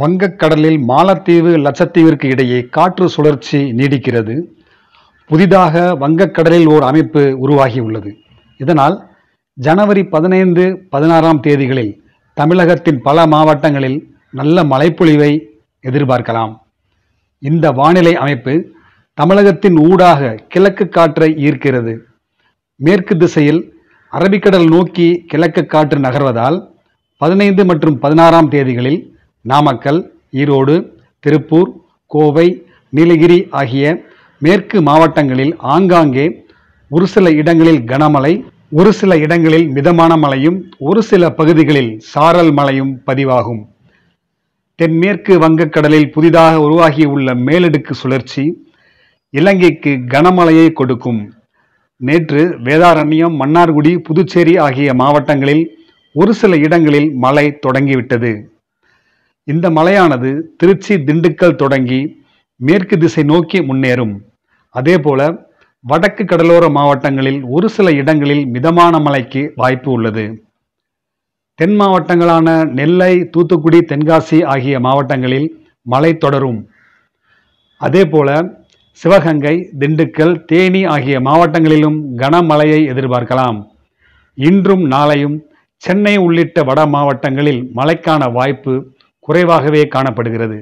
வங்கக்கடலில் மாலத்தீவு லட்சத்தீவிற்கு இடையே காற்று சுழற்சி நீடிக்கிறது புதிதாக வங்கக்கடலில் ஓர் அமைப்பு உருவாகியுள்ளது இதனால் ஜனவரி பதினைந்து பதினாறாம் தேதிகளில் தமிழகத்தின் பல மாவட்டங்களில் நல்ல மழைப்பொழிவை எதிர்பார்க்கலாம் இந்த வானிலை அமைப்பு தமிழகத்தின் ஊடாக கிழக்கு காற்றை ஈர்க்கிறது மேற்கு திசையில் அரபிக்கடல் நோக்கி கிழக்கு காற்று நகர்வதால் பதினைந்து மற்றும் பதினாறாம் தேதிகளில் நாமக்கல் ஈரோடு திருப்பூர் கோவை நீலகிரி ஆகிய மேற்கு மாவட்டங்களில் ஆங்காங்கே ஒரு சில இடங்களில் கனமழை ஒரு சில இடங்களில் மிதமான மழையும் ஒரு சில பகுதிகளில் சாரல் மழையும் பதிவாகும் தென்மேற்கு வங்கக்கடலில் புதிதாக உருவாகியுள்ள மேலடுக்கு சுழற்சி இலங்கைக்கு கனமழையை கொடுக்கும் நேற்று வேதாரண்யம் மன்னார்குடி புதுச்சேரி ஆகிய மாவட்டங்களில் ஒரு சில இடங்களில் மழை தொடங்கிவிட்டது இந்த மலையானது திருச்சி திண்டுக்கல் தொடங்கி மேற்கு திசை நோக்கி முன்னேறும் அதேபோல வடக்கு கடலோர மாவட்டங்களில் ஒரு சில இடங்களில் மிதமான மலைக்கு வாய்ப்பு உள்ளது தென் மாவட்டங்களான நெல்லை தூத்துக்குடி தென்காசி ஆகிய மாவட்டங்களில் மழை தொடரும் அதேபோல சிவகங்கை திண்டுக்கல் தேனி ஆகிய மாவட்டங்களிலும் கனமழையை எதிர்பார்க்கலாம் இன்றும் நாளையும் சென்னை உள்ளிட்ட வட மாவட்டங்களில் மழைக்கான வாய்ப்பு குறைவாகவே காணப்படுகிறது